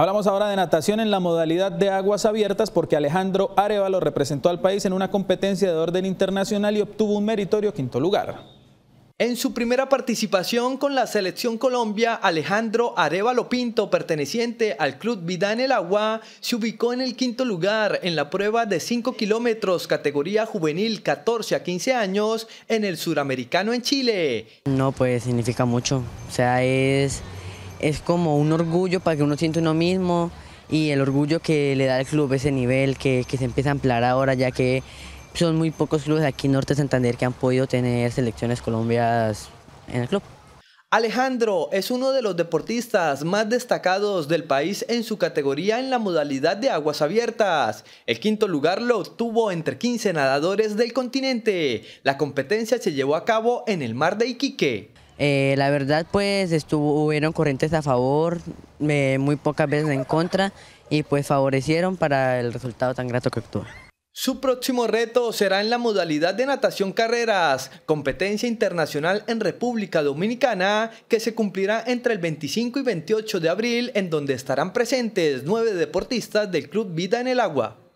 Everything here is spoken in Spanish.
Hablamos ahora de natación en la modalidad de aguas abiertas porque Alejandro Arevalo representó al país en una competencia de orden internacional y obtuvo un meritorio quinto lugar. En su primera participación con la selección Colombia, Alejandro Arevalo Pinto, perteneciente al club Vida el Agua, se ubicó en el quinto lugar en la prueba de 5 kilómetros categoría juvenil 14 a 15 años en el suramericano en Chile. No, pues significa mucho. O sea, es es como un orgullo para que uno siente uno mismo y el orgullo que le da al club ese nivel que, se empieza a ampliar ahora ya que son muy pocos clubes aquí en Norte Santander que han podido tener selecciones colombias en el club. Alejandro es uno de los deportistas más destacados del país en su categoría en la modalidad de aguas abiertas. El quinto lugar lo obtuvo entre 15 nadadores del continente. La competencia se llevó a cabo en el mar de Iquique. Eh, la verdad, pues estuvieron hubieron corrientes a favor, muy pocas veces en contra y pues favorecieron para el resultado tan grato que obtuvo. Su próximo reto será en la modalidad de natación carreras, competencia internacional en República Dominicana, que se cumplirá entre el 25 y 28 de abril, en donde estarán presentes nueve deportistas del Club Vida en el Agua.